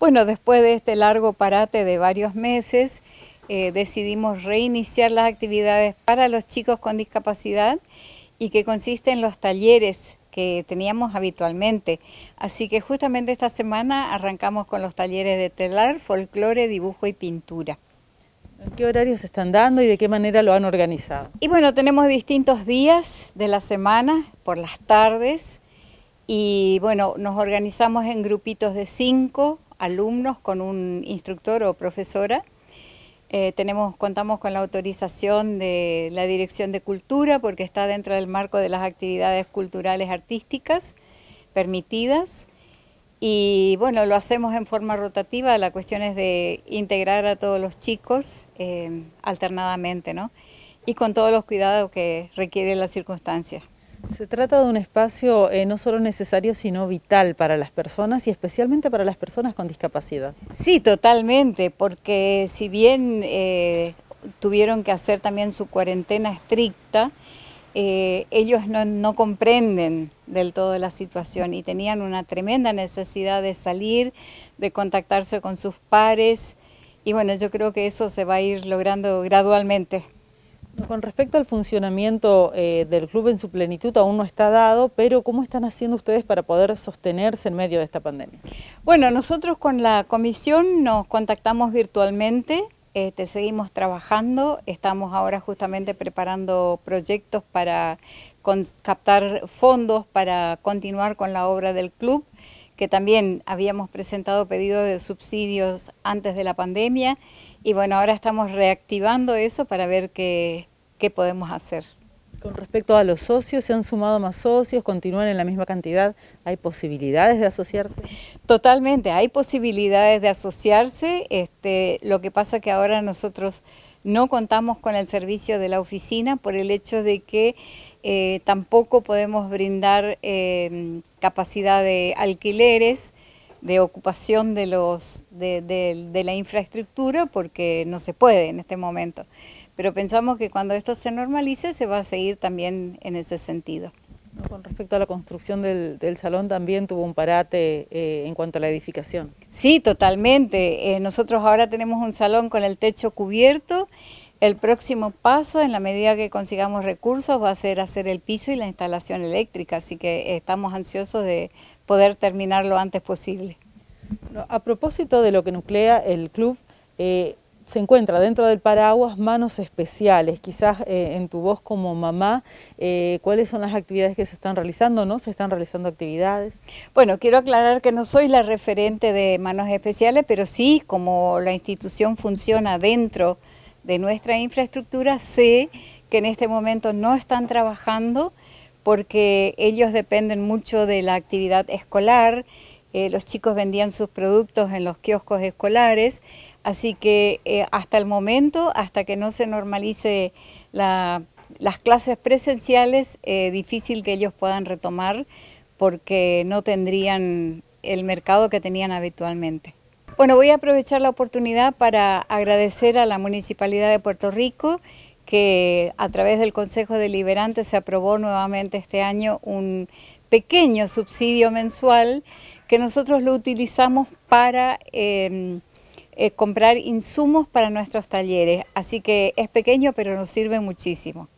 Bueno, después de este largo parate de varios meses, eh, decidimos reiniciar las actividades para los chicos con discapacidad y que consiste en los talleres que teníamos habitualmente. Así que justamente esta semana arrancamos con los talleres de telar, folclore, dibujo y pintura. ¿Qué horarios están dando y de qué manera lo han organizado? Y bueno, tenemos distintos días de la semana, por las tardes, y bueno, nos organizamos en grupitos de cinco, alumnos con un instructor o profesora. Eh, tenemos, contamos con la autorización de la Dirección de Cultura porque está dentro del marco de las actividades culturales artísticas permitidas. Y bueno, lo hacemos en forma rotativa, la cuestión es de integrar a todos los chicos eh, alternadamente, ¿no? Y con todos los cuidados que requiere la circunstancia. Se trata de un espacio eh, no solo necesario, sino vital para las personas y especialmente para las personas con discapacidad. Sí, totalmente, porque si bien eh, tuvieron que hacer también su cuarentena estricta, eh, ellos no, comprenden del todo la situación y tenían una tremenda necesidad de salir, de contactarse con sus pares y bueno, yo creo que eso se va a ir logrando gradualmente. Con respecto al funcionamiento eh, del club en su plenitud aún no está dado, pero ¿cómo están haciendo ustedes para poder sostenerse en medio de esta pandemia? Bueno, nosotros con la comisión nos contactamos virtualmente, este, seguimos trabajando, estamos ahora justamente preparando proyectos para captar fondos para continuar con la obra del club que también habíamos presentado pedidos de subsidios antes de la pandemia y bueno, ahora estamos reactivando eso para ver que qué podemos hacer. Con respecto a los socios, ¿se han sumado más socios? ¿Continúan en la misma cantidad? ¿Hay posibilidades de asociarse? Totalmente, hay posibilidades de asociarse. Este, lo que pasa es que ahora nosotros no contamos con el servicio de la oficina por el hecho de que eh, tampoco podemos brindar eh, capacidad de alquileres de ocupación de, los, de, la infraestructura porque no se puede en este momento. Pero pensamos que cuando esto se normalice se va a seguir también en ese sentido. Con respecto a la construcción del, salón también tuvo un parate eh, en cuanto a la edificación. Sí, totalmente. Eh, nosotros ahora tenemos un salón con el techo cubierto el próximo paso, en la medida que consigamos recursos, va a ser hacer el piso y la instalación eléctrica, así que estamos ansiosos de poder terminar lo antes posible. A propósito de lo que nuclea el club, eh, se encuentra dentro del paraguas manos especiales, quizás eh, en tu voz como mamá, eh, ¿cuáles son las actividades que se están realizando, no? ¿Se están realizando actividades? Bueno, quiero aclarar que no soy la referente de manos especiales, pero sí, como la institución funciona dentro de nuestra infraestructura, sé que en este momento no están trabajando porque ellos dependen mucho de la actividad escolar. Eh, los chicos vendían sus productos en los kioscos escolares, así que eh, hasta el momento, hasta que no se normalice las clases presenciales, es eh, difícil que ellos puedan retomar porque no tendrían el mercado que tenían habitualmente. Bueno, voy a aprovechar la oportunidad para agradecer a la Municipalidad de Puerto Rico que a través del Consejo Deliberante se aprobó nuevamente este año un pequeño subsidio mensual que nosotros lo utilizamos para... Em, eh, comprar insumos para nuestros talleres. Así que es pequeño, pero nos sirve muchísimo.